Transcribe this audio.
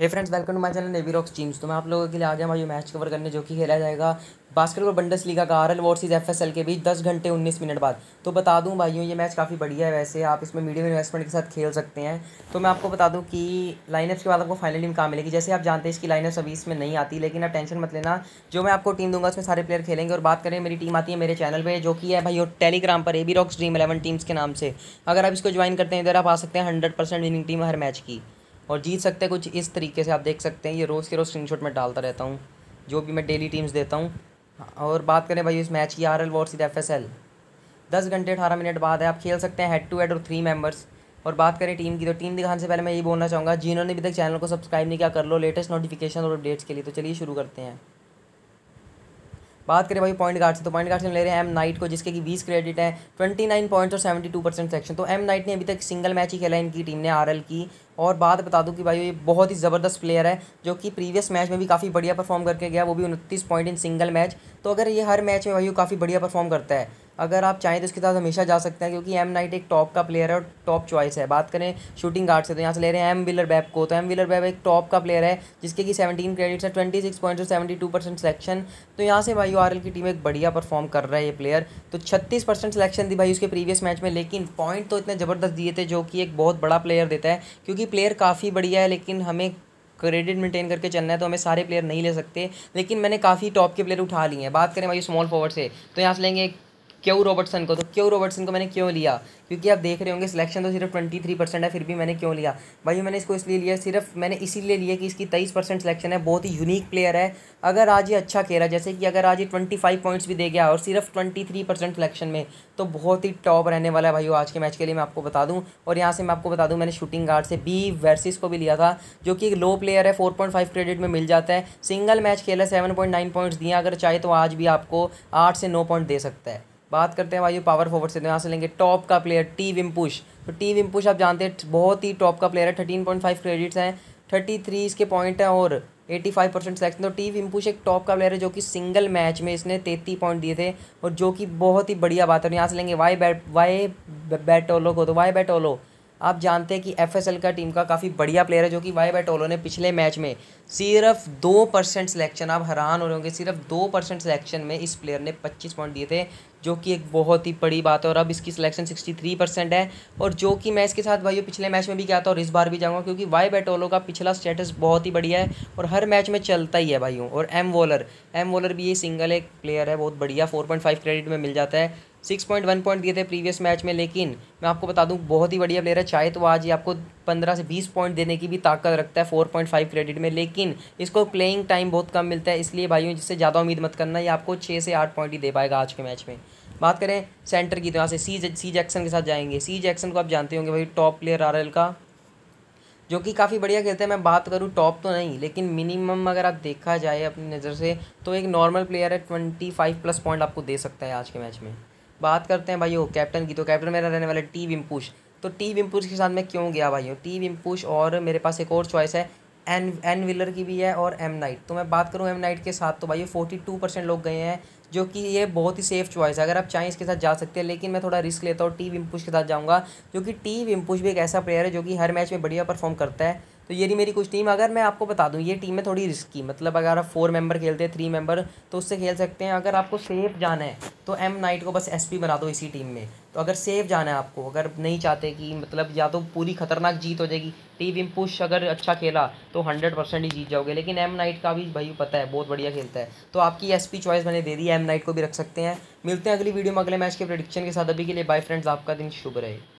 hey friends welcome to my channel navy rocks teams तो मैं आप लोगों के लिए आ गया हमारी मैच कवर करने जो कि खेला जाएगा बास्केटबॉल बंडस लीगा का R L versus F S L के बीच दस घंटे उन्नीस मिनट बाद तो बता दूं भाइयों ये मैच काफ़ी बढ़िया है वैसे आप इसमें मीडियम इन्वेस्टमेंट के साथ खेल सकते हैं तो मैं आपको बता दूँ कि लाइनअप्स के बाद आपको फाइनल टीम कहाँ मिलेगी जैसे आप जानते हैं इसकी लाइनअप्स अभी इसमें नहीं आती लेकिन आप टेंशन मत लेना जो मैं आपको टीम दूंगा उसमें सारे प्लेयर खेलेंगे और बात करें मेरी टीम आती है मेरे चैनल पर जो कि है भाई और टेलीग्राम पर A B rocks Dream Eleven teams के नाम से अगर आप इसको ज्वाइन करते हैं इधर तो आप आ सकते हैं हंड्रेड परसेंट विनिंग टीम हर मैच की और जीत सकते हैं कुछ इस तरीके से आप देख सकते हैं ये रोज़ के रोज़ स्क्रीनशॉट में डालता रहता हूँ जो भी मैं डेली टीम्स देता हूँ और बात करें भाई इस मैच की R L versus F S L दस घंटे अठारह मिनट बाद है आप खेल सकते हैं हेड टू हेड और थ्री मेंबर्स और बात करें टीम की तो टीम दिखाने से पहले मैं ये बोलना चाहूँगा जिन्होंने अभी तक चैनल को सब्सक्राइब नहीं किया कर लो लेटेस्ट नोटिफिकेशन और अपडेट्स के लिए तो चलिए शुरू करते हैं बात करें भाई पॉइंट गार्ड से तो पॉइंट गार्ड से ले रहे हैं एम नाइट को जिसके कि बीस क्रेडिट है ट्वेंटी नाइन पॉइंट्स और सेवेंटी टू परसेंट सेक्शन तो एम नाइट ने अभी तक सिंगल मैच ही खेला इनकी टीम ने आर एल की और बात बता दूं कि भाई ये बहुत ही ज़बरदस्त प्लेयर है जो कि प्रीवियस मैच में भी काफ़ी बढ़िया परफॉर्म करके गया वो भी उनतीस पॉइंट इन सिंगल मैच तो अगर ये हर मैच में भाई काफ़ी बढ़िया परफॉर्म करता है अगर आप चाहें तो इसके साथ हमेशा जा सकते हैं क्योंकि एम नाइट एक टॉप का प्लेयर है और टॉप चॉइस है बात करें शूटिंग गार्ड से तो यहाँ से ले रहे हैं एम विलर बैब को तो एम विलर बैब एक टॉप का प्लेयर है जिसके कि 17 क्रेडिट्स है twenty six point seventy two percent selection तो यहाँ से भाई आर की टीम एक बढ़िया परफॉर्म कर रहा है ये प्लेयर तो छत्तीस परसेंट सिलेक्शन थी भाई उसके प्रीवियस मैच में लेकिन पॉइंट तो इतने ज़बरदस्त दिए थे जो कि एक बहुत बड़ा प्लेयर देता है क्योंकि कि प्लेयर काफ़ी बढ़िया है लेकिन हमें क्रेडिट मेंटेन करके चलना है तो हमें सारे प्लेयर नहीं ले सकते लेकिन मैंने काफ़ी टॉप के प्लेयर उठा लिए हैं बात करें भाई स्मॉल फॉरवर्ड से तो यहाँ से लेंगे क्यू रॉबर्टसन को तो क्यों रॉबर्टसन को मैंने क्यों लिया क्योंकि आप देख रहे होंगे सिलेक्शन तो सिर्फ ट्वेंटी थ्री परसेंट है फिर भी मैंने क्यों लिया भाई मैंने इसको इसलिए लिया सिर्फ मैंने इसीलिए लिया कि इसकी तेईस परसेंट सिलेक्शन है बहुत ही यूनिक प्लेयर है अगर आज ये अच्छा खेला जैसे कि अगर आज ये ट्वेंटी फाइव पॉइंट्स भी दे गया और सिर्फ ट्वेंटी थ्री परसेंट सिलेक्शन में तो बहुत ही टॉप रहने वाला है भाई आज के मैच के लिए मैं आपको बता दूँ और यहाँ से मैं आपको बता दूँ मैंने शूटिंग गार्ड से बी वर्सिस को भी लिया था जो कि एक लो प्लेयर है फोर पॉइंट फाइव क्रेडिट में मिल जाता है सिंगल मैच खेला सेवन पॉइंट नाइन पॉइंट्स दिए अगर चाहे तो आज भी आपको आठ से नौ पॉइंट दे सकता है बात करते हैं भाई पावर फॉरवर्ड से यहाँ से लेंगे टॉप का प्लेयर टी विम्पुश तो टी विम्पुश आप जानते हैं बहुत ही टॉप का प्लेयर है थर्टीन पॉइंट फाइव क्रेडिट्स हैं थर्टी थ्री इसके पॉइंट हैं और एटी फाइव परसेंट सेलेक्शन तो टी विम्पुश एक टॉप का प्लेयर है जो कि सिंगल मैच में इसने तैतीस पॉइंट दिए थे और जो कि बहुत ही बढ़िया बात है यहाँ से लेंगे वाई बैट वाई बैटोलो को तो वाई बैटोलो आप जानते हैं कि एफ एस एल का टीम का काफ़ी बढ़िया प्लेयर है जो कि वाई बैटोलो ने पिछले मैच में सिर्फ दो परसेंट सिलेक्शन आप हैरान हो रहे होंगे सिर्फ दो परसेंट सिलेक्शन में इस प्लेयर ने पच्चीस पॉइंट दिए थे जो कि एक बहुत ही बड़ी बात है और अब इसकी सिलेक्शन 63 परसेंट है और जो कि मैं इसके साथ भाइयों पिछले मैच में भी गया था और इस बार भी जाऊँगा क्योंकि वाई बैटोलो का पिछला स्टेटस बहुत ही बढ़िया है और हर मैच में चलता ही है भाइयों और एम वॉलर एम वॉलर भी ये सिंगल एक प्लेयर है बहुत बढ़िया फोर क्रेडिट में मिल जाता है सिक्स पॉइंट वन पॉइंट दिए थे प्रीवियस मैच में लेकिन मैं आपको बता दूं बहुत ही बढ़िया प्लेयर है चाहे तो आज ही आपको पंद्रह से बीस पॉइंट देने की भी ताकत रखता है फोर पॉइंट फाइव क्रेडिट में लेकिन इसको प्लेइंग टाइम बहुत कम मिलता है इसलिए भाइयों जिससे ज़्यादा उम्मीद मत करना ये आपको छः से आठ पॉइंट ही दे पाएगा आज के मैच में बात करें सेंटर की तो यहाँ से सी सी जैक्सन के साथ जाएंगे सी जैक्सन को आप जानते होंगे भाई टॉप प्लेयर आर का जो कि काफ़ी बढ़िया खेलते हैं मैं बात करूँ टॉप तो नहीं लेकिन मिनिमम अगर आप देखा जाए अपनी नज़र से तो एक नॉर्मल प्लेयर है ट्वेंटी फाइव प्लस पॉइंट आपको दे सकता है आज के मैच में बात करते हैं भाई भाइयों कैप्टन की तो कैप्टन मेरा रहने वाला टी विम्पुश तो टी विम्पुश के साथ मैं क्यों गया भाइयों टी विम्पुश और मेरे पास एक और चॉइस है एन एन विलर की भी है और एम नाइट तो मैं बात करूँ एम नाइट के साथ तो भाई फोर्टी टू परसेंट लोग गए हैं जो कि ये बहुत ही सेफ चॉइस है अगर आप चाहें इसके साथ जा सकते हैं लेकिन मैं थोड़ा रिस्क लेता हूँ टी विम्पुश के साथ जाऊँगा क्योंकि टी विम्पुश भी एक ऐसा प्लेयर है जो कि हर मैच में बढ़िया परफॉर्म करता है तो ये रही मेरी कुछ टीम अगर मैं आपको बता दूं ये टीम है थोड़ी रिस्की मतलब अगर आप फोर मेंबर खेलते हैं थ्री मेंबर तो उससे खेल सकते हैं अगर आपको सेफ जाना है तो एम नाइट को बस एसपी बना दो इसी टीम में तो अगर सेफ जाना है आपको अगर नहीं चाहते कि मतलब या तो पूरी खतरनाक जीत हो जाएगी टीम पुश अगर अच्छा खेला तो हंड्रेड परसेंट ही जीत जाओगे लेकिन एम नाइट का भी भाई पता है बहुत बढ़िया खेलता है तो आपकी एस चॉइस मैंने दे दी एम नाइट को भी रख सकते हैं मिलते हैं अगली वीडियो में अगले मैच के प्रडिक्शन के साथ अभी के लिए बाई फ्रेंड्स आपका दिन शुभ रहे